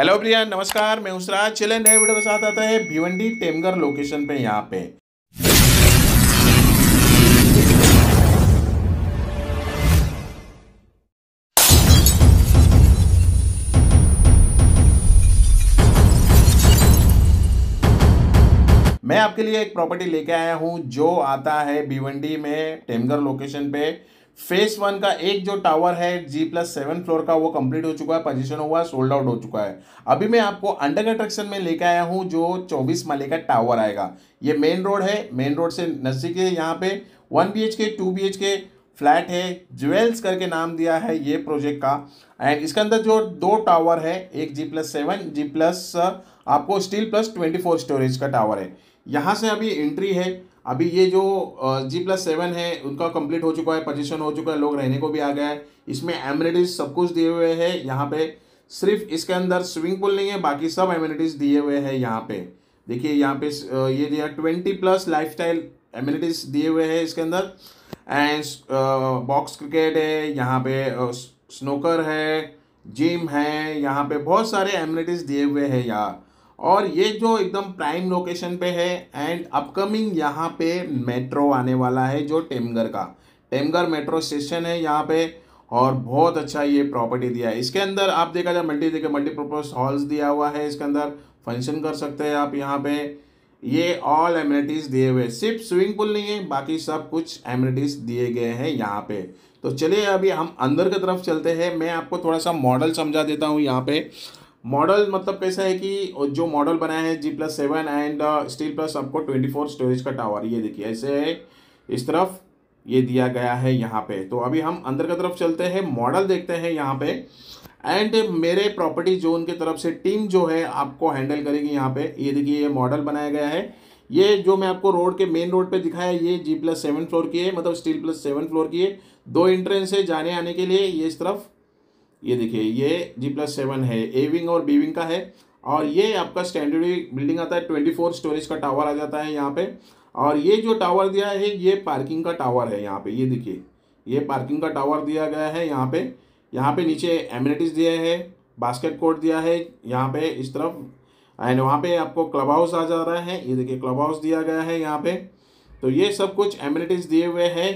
hello प्रिया नमस्कार मैं उसराज चले नए वीडियो के साथ आता है भिवंडी टेमगर लोकेशन पे यहाँ पे मैं आपके लिए एक प्रॉपर्टी लेके आया हूं जो आता है भिवंडी में टेमगर लोकेशन पे फेस वन का एक जो टावर है जी प्लस सेवन फ्लोर का वो कंप्लीट हो चुका है पोजीशन हुआ सोल्ड आउट हो चुका है अभी मैं आपको अंडर कंस्ट्रक्शन में लेके आया हूँ जो चौबीस माले का टावर आएगा ये मेन रोड है मेन रोड से नज़दीक है यहाँ पे one B H K two B H K flat है ज्वेल्स करके नाम दिया है ये प्रोजेक्ट का एंड इसके अंदर जो दो टावर है एक G plus seven G plus आपको stilt plus twenty four storeys का टावर है यहाँ से अभी एंट्री है अभी ये जो जी प्लस सेवन है उनका कंप्लीट हो चुका है पोजीशन हो चुका है लोग रहने को भी आ गया है इसमें एमिनिटीज सब कुछ दिए हुए हैं यहाँ पे सिर्फ इसके अंदर स्विमिंग पूल नहीं है बाकी सब एमिनिटीज दिए हुए हैं यहाँ पे देखिए यहाँ पे ये दिया twenty plus lifestyle amenities दिए हुए हैं इसके अंदर एंड बॉक्स क्रिकेट है यहाँ पे स्नोकर है जिम है यहाँ पे बहुत सारे एमिनिटीज दिए हुए हैं यहाँ और ये जो एकदम प्राइम लोकेशन पे है एंड अपकमिंग यहाँ पे मेट्रो आने वाला है जो टेमगर का टेमगर मेट्रो स्टेशन है यहाँ पे और बहुत अच्छा ये प्रॉपर्टी दिया है इसके अंदर आप देखा जाए मल्टी देखिए मल्टीपर्पज हॉल्स दिया हुआ है इसके अंदर फंक्शन कर सकते हैं आप यहाँ पे ये ऑल एमिनिटीज़ दिए हुए सिर्फ स्विमिंग पूल नहीं है बाकी सब कुछ एमिनिटीज़ दिए गए हैं यहाँ पे तो चलिए अभी हम अंदर की तरफ चलते हैं मैं आपको थोड़ा सा मॉडल समझा देता हूँ यहाँ पे मॉडल मतलब कैसा है कि जो मॉडल बनाया है G plus seven and stilt plus आपको ट्वेंटी फोर स्टोरेज का टावर ये देखिए ऐसे है इस तरफ ये दिया गया है यहाँ पे तो अभी हम अंदर की तरफ चलते हैं मॉडल देखते हैं यहाँ पे एंड मेरे प्रॉपर्टी जोन की तरफ से टीम जो है आपको हैंडल करेगी यहाँ पे ये देखिए ये मॉडल बनाया गया है ये जो मैं आपको रोड के मेन रोड पे दिखाया ये जी प्लस सेवन फ्लोर की है मतलब स्टील प्लस सेवन फ्लोर की है दो एंट्रेंस है जाने आने के लिए ये इस तरफ ये देखिए ये जी प्लस सेवन है ए विंग और बी विंग का है और ये आपका स्टैंडर्ड बिल्डिंग आता है ट्वेंटी फोर स्टोरेज का टावर आ जाता है यहाँ पे और ये जो टावर दिया है ये पार्किंग का टावर है यहाँ पे ये देखिए ये पार्किंग का टावर दिया गया है यहाँ पे यहाँ पे नीचे एमिनिटीज़ दिए है बास्केट कोर्ट दिया है यहाँ पे इस तरफ एंड वहाँ पे आपको क्लब हाउस आ जा रहा है ये देखिए क्लब हाउस दिया गया है यहाँ पे तो ये सब कुछ एमिनिटीज़ दिए हुए हैं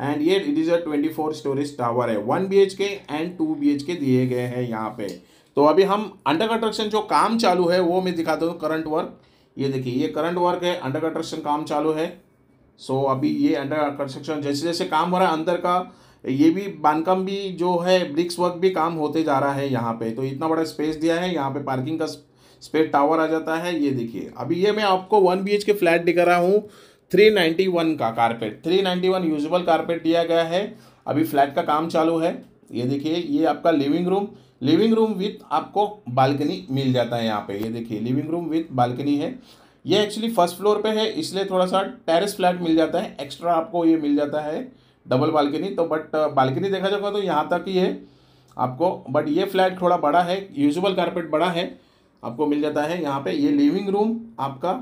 एंड ये it is a twenty four storeys tower है one B H K and two B H K दिए गए हैं यहाँ पे तो अभी हम अंडर कंस्ट्रक्शन जो काम चालू है वो मैं दिखाता हूँ करंट वर्क ये देखिए ये करंट वर्क है अंडर कंस्ट्रक्शन काम चालू है सो so, अभी ये अंडर कंस्ट्रक्शन जैसे जैसे काम हो रहा है अंदर का ये भी बानकम भी जो है ब्रिक्स वर्क भी काम होते जा रहा है यहाँ पे तो इतना बड़ा स्पेस दिया है यहाँ पे पार्किंग का स्पेस टावर आ जाता है ये देखिए अभी ये मैं आपको वन बी के फ्लैट दिखा रहा हूँ 391 का कारपेट 391 यूजबल कारपेट दिया गया है अभी फ्लैट का काम चालू है ये देखिए ये आपका living room living room with आपको बालकनी मिल जाता है यहाँ पे ये देखिए लिविंग रूम विथ बालकनी है ये एक्चुअली फर्स्ट फ्लोर पे है इसलिए थोड़ा सा टेरेस फ्लैट मिल जाता है एक्स्ट्रा आपको ये मिल जाता है डबल बालकनी तो बट बालकनी uh, देखा जाएगा तो यहाँ तक ही है आपको बट ये फ्लैट थोड़ा बड़ा है यूजबल कारपेट बड़ा है आपको मिल जाता है यहाँ पे ये लिविंग रूम आपका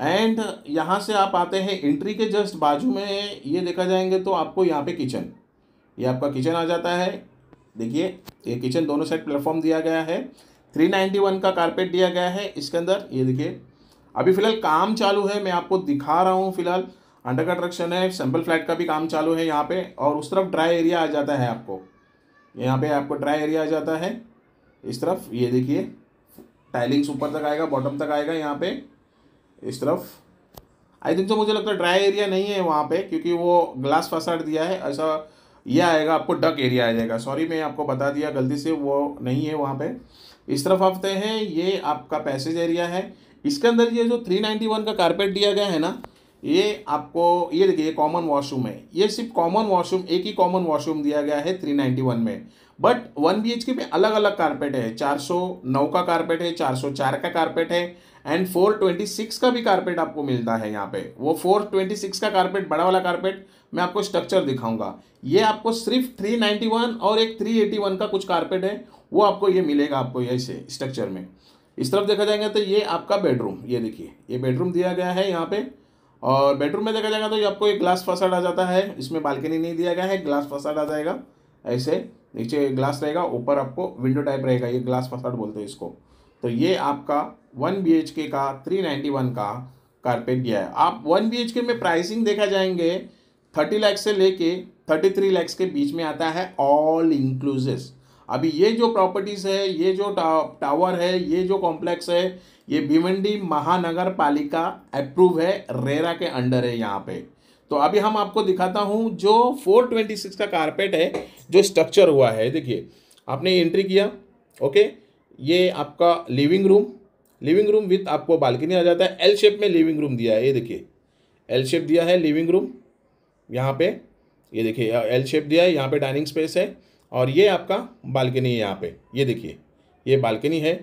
एंड यहाँ से आप आते हैं एंट्री के जस्ट बाजू में ये देखा जाएंगे तो आपको यहाँ पे किचन ये आपका किचन आ जाता है देखिए ये किचन दोनों साइड प्लेटफॉर्म दिया गया है थ्री नाइन्टी वन का कारपेट दिया गया है इसके अंदर ये देखिए अभी फ़िलहाल काम चालू है मैं आपको दिखा रहा हूँ फिलहाल अंडर कंस्ट्रक्शन है सैम्पल फ्लैट का भी काम चालू है यहाँ पर और उस तरफ ड्राई एरिया आ जाता है आपको यहाँ पर आपको ड्राई एरिया आ जाता है इस तरफ ये देखिए टाइलिंग्स ऊपर तक आएगा बॉटम तक आएगा यहाँ पे इस तरफ आई थिंक तो मुझे लगता है ड्राई एरिया नहीं है वहाँ पे क्योंकि वो ग्लास फसाड दिया है ऐसा ये आएगा आपको डक एरिया आ जाएगा सॉरी मैं आपको बता दिया गलती से वो नहीं है वहाँ पे इस तरफ आते हैं ये आपका पैसेज एरिया है इसके अंदर ये जो थ्री नाइन्टी वन का कारपेट दिया गया है ना ये आपको ये देखिए कॉमन वॉशरूम है ये सिर्फ कॉमन वॉशरूम एक ही कॉमन वॉशरूम दिया गया है थ्री नाइन्टी वन में but one B H K में अलग अलग कारपेट है चार सौ नौ का कारपेट है चार सौ चार का कारपेट है एंड फोर ट्वेंटी सिक्स का भी कारपेट आपको मिलता है यहाँ पे वो फोर ट्वेंटी सिक्स का कारपेट बड़ा वाला कारपेट मैं आपको स्ट्रक्चर दिखाऊंगा ये आपको सिर्फ थ्री नाइन्टी वन और एक थ्री एटी वन का कुछ कारपेट है वो आपको ये मिलेगा आपको ऐसे स्ट्रक्चर में इस तरफ देखा जाएगा तो ये आपका बेडरूम ये देखिए ये बेडरूम दिया गया है यहाँ पे और बेडरूम में देखा जाएगा तो ये आपको एक ग्लास फसाड आ जाता है इसमें बालकनी नहीं दिया गया है ग्लास फसाड आ जाएगा ऐसे नीचे ग्लास रहेगा ऊपर आपको विंडो टाइप रहेगा ये ग्लास फसाड बोलते हैं इसको तो ये आपका वन बी एच के का थ्री नाइन्टी वन का कारपेट गया है आप वन बी एच के में प्राइसिंग देखा जाएंगे थर्टी लैक्स से लेके थर्टी थ्री लैक्स के बीच में आता है ऑल इंक्लूसिव अभी ये जो प्रॉपर्टीज़ है ये जो टावर है ये जो कॉम्प्लेक्स है ये भिवंडी महानगर पालिका अप्रूव है रेरा के अंडर है यहाँ पे तो अभी हम आपको दिखाता हूँ जो 426 का कारपेट है जो स्ट्रक्चर हुआ है देखिए आपने एंट्री किया ओके ये आपका living room living room with आपको बालकनी आ जाता है एल शेप में लिविंग रूम दिया है ये देखिए एल शेप दिया है लिविंग रूम यहाँ पे ये देखिए एल शेप दिया है यहाँ पे डाइनिंग स्पेस है और ये आपका बालकनी है यहाँ पे ये देखिए ये बालकनी है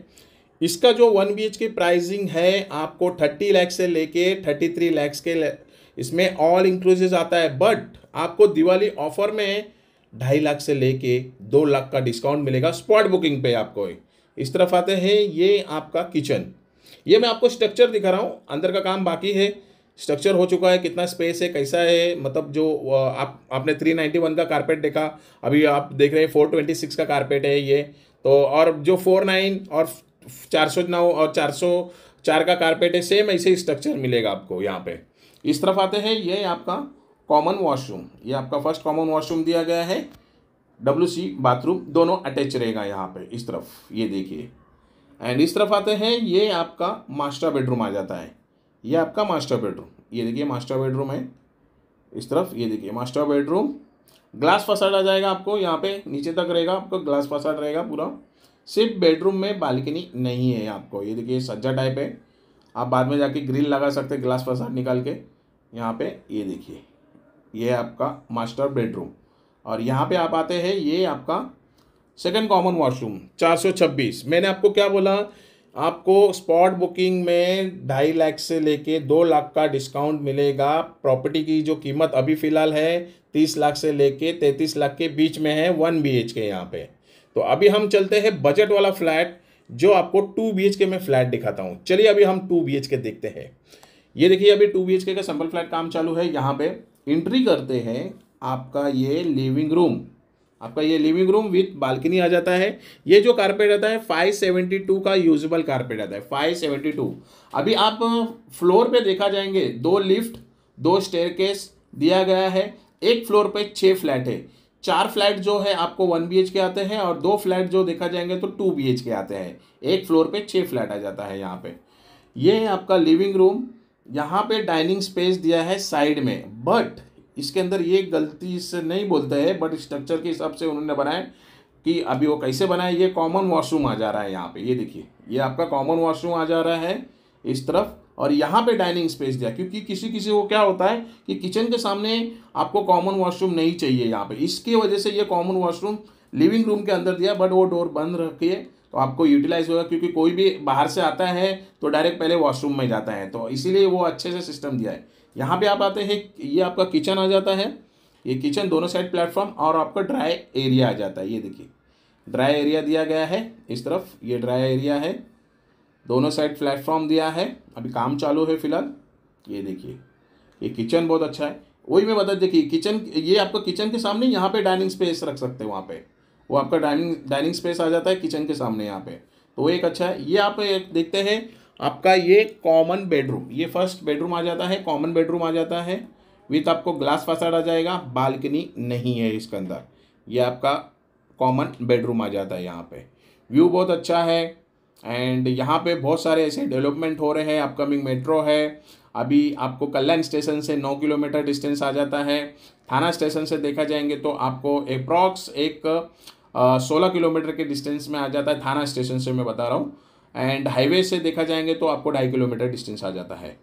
इसका जो one B H K pricing है आपको थर्टी लैक्स से लेके थर्टी थ्री लैक्स के इसमें ऑल इंक्लूसिव आता है बट आपको दिवाली ऑफर में ढाई लाख से लेके दो लाख का डिस्काउंट मिलेगा स्पॉट बुकिंग पे आपको इस तरफ आते हैं ये आपका किचन ये मैं आपको स्ट्रक्चर दिखा रहा हूँ अंदर का काम बाकी है स्ट्रक्चर हो चुका है कितना स्पेस है कैसा है मतलब जो आप आपने थ्री नाइन्टी वन का कारपेट देखा अभी आप देख रहे हैं फोर ट्वेंटी सिक्स का कारपेट है ये तो और जो फोर नाइन और चार सौ नौ और चार सौ चार का कारपेट है सेम ऐसे ही स्ट्रक्चर मिलेगा आपको यहाँ पे इस तरफ आते हैं ये आपका कॉमन वॉशरूम ये आपका फर्स्ट कॉमन वॉशरूम दिया गया है डब्ल्यू सी बाथरूम दोनों अटैच रहेगा यहाँ पे इस तरफ ये देखिए एंड इस तरफ आते हैं ये आपका मास्टर बेडरूम आ जाता है ये आपका मास्टर बेडरूम ये देखिए मास्टर बेडरूम है इस तरफ ये देखिए मास्टर बेडरूम ग्लास फसाड आ जाएगा आपको यहाँ पे नीचे तक रहेगा आपको ग्लास फसाड रहेगा पूरा सिर्फ बेडरूम में बालकनी नहीं है आपको ये देखिए सज्जा टाइप है आप बाद में जाके ग्रिल लगा सकते ग्लास फसाड निकाल के यहाँ पे ये देखिए ये आपका मास्टर बेडरूम और यहाँ पे आप आते हैं ये आपका सेकंड कॉमन वॉशरूम 426 मैंने आपको क्या बोला आपको स्पॉट बुकिंग में ढाई लाख से लेके दो लाख का डिस्काउंट मिलेगा प्रॉपर्टी की जो कीमत अभी फ़िलहाल है तीस लाख से लेके तैंतीस लाख के बीच में है वन बी एच के यहाँ पे तो अभी हम चलते हैं बजट वाला फ्लैट जो आपको टू बी एच के में फ्लैट दिखाता हूँ चलिए अभी हम टू बी एच के देखते हैं ये देखिए अभी टू बी का सिंपल फ्लैट काम चालू है यहाँ पे एंट्री करते हैं आपका ये लिविंग रूम आपका ये लिविंग रूम विथ बालकनी आ जाता है ये जो कारपेट आता है 572 का यूजेबल कारपेट आता है 572 अभी आप फ्लोर पे देखा जाएंगे दो लिफ्ट दो स्टेयरकेस दिया गया है एक फ्लोर पे छः फ्लैट है चार फ्लैट जो है आपको वन बी के आते हैं और दो फ्लैट जो देखा जाएंगे तो टू बी के आते हैं एक फ्लोर पे छः फ्लैट आ जाता है यहाँ पे ये है आपका लिविंग रूम यहाँ पे डाइनिंग स्पेस दिया है साइड में बट इसके अंदर ये गलती से नहीं बोलते हैं बट स्ट्रक्चर के हिसाब से उन्होंने बनाया कि अभी वो कैसे बनाए ये कॉमन वॉशरूम आ जा रहा है यहाँ पे ये देखिए ये आपका कॉमन वॉशरूम आ जा रहा है इस तरफ और यहाँ पे डाइनिंग स्पेस दिया क्योंकि किसी किसी को क्या होता है कि किचन के सामने आपको कॉमन वॉशरूम नहीं चाहिए यहाँ पे इसकी वजह से ये कॉमन वॉशरूम लिविंग रूम के अंदर दिया बट वो डोर बंद रखिए तो आपको यूटिलाइज होगा क्योंकि कोई भी बाहर से आता है तो डायरेक्ट पहले वॉशरूम में जाता है तो इसीलिए वो अच्छे से सिस्टम दिया है यहाँ पे आप आते हैं ये आपका किचन आ जाता है ये किचन दोनों साइड प्लेटफॉर्म और आपका ड्राई एरिया आ जाता है ये देखिए ड्राई एरिया दिया गया है इस तरफ ये ड्राई एरिया है दोनों साइड प्लेटफॉर्म दिया है अभी काम चालू है फिलहाल ये देखिए ये किचन बहुत अच्छा है वही मैं बता देखिए किचन ये आपका किचन के सामने यहाँ पे डाइनिंग स्पेस रख सकते हैं वहाँ पे वो आपका डाइनिंग डाइनिंग स्पेस आ जाता है किचन के सामने यहाँ पे तो वो एक अच्छा है ये आप देखते हैं आपका ये कॉमन बेडरूम ये फर्स्ट बेडरूम आ जाता है कॉमन बेडरूम आ जाता है विथ आपको ग्लास फसाड आ जाएगा बालकनी नहीं है इसके अंदर ये आपका कॉमन बेडरूम आ जाता है यहाँ पे व्यू बहुत अच्छा है एंड यहाँ पे बहुत सारे ऐसे डेवलपमेंट हो रहे हैं अपकमिंग मेट्रो है अभी आपको कल्याण स्टेशन से नौ किलोमीटर डिस्टेंस आ जाता है थाना स्टेशन से देखा जाएंगे तो आपको अप्रॉक्स एक सोलह किलोमीटर के डिस्टेंस में आ जाता है थाना स्टेशन से मैं बता रहा हूँ एंड हाईवे से देखा जाएंगे तो आपको ढाई किलोमीटर डिस्टेंस आ जाता है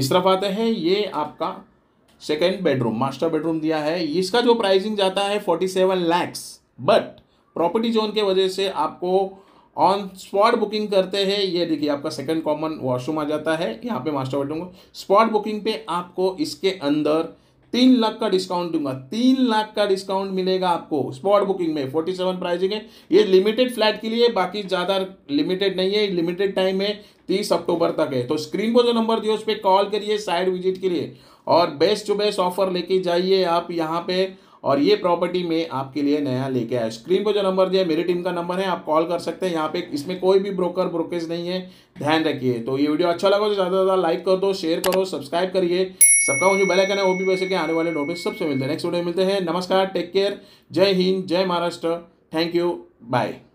इस तरफ आते हैं ये आपका सेकेंड बेडरूम मास्टर बेडरूम दिया है इसका जो प्राइसिंग जाता है forty seven lakhs but property zone के वजह से आपको ऑन स्पॉट बुकिंग करते हैं ये देखिए आपका सेकेंड कॉमन वॉशरूम आ जाता है यहाँ पे मास्टर बेडरूम स्पॉट बुकिंग पे आपको इसके अंदर तीन लाख का डिस्काउंट दूंगा तीन लाख का डिस्काउंट मिलेगा आपको स्पॉट बुकिंग में फोर्टी सेवन प्राइजिंग है ये लिमिटेड फ्लैट के लिए बाकी ज़्यादा लिमिटेड नहीं है लिमिटेड टाइम है तीस अक्टूबर तक है तो स्क्रीन को जो नंबर दिया उस पर कॉल करिए साइड विजिट के लिए और बेस्ट टू बेस्ट ऑफर लेके जाइए आप यहाँ पे और ये प्रॉपर्टी में आपके लिए नया लेके आया स्क्रीन पर जो नंबर दिया मेरी टीम का नंबर है आप कॉल कर सकते हैं यहाँ पे इसमें कोई भी ब्रोकर ब्रोकेज नहीं है ध्यान रखिए तो ये वीडियो अच्छा लगा तो ज़्यादा से ज़्यादा लाइक कर दो शेयर करो सब्सक्राइब करिए सबका वो जो बेलाइकन है वो भी वैसे के आने वाले नोटिस सबसे मिलते हैं नेक्स्ट वीडियो मिलते हैं नमस्कार टेक केयर जय हिंद जय महाराष्ट्र थैंक यू बाय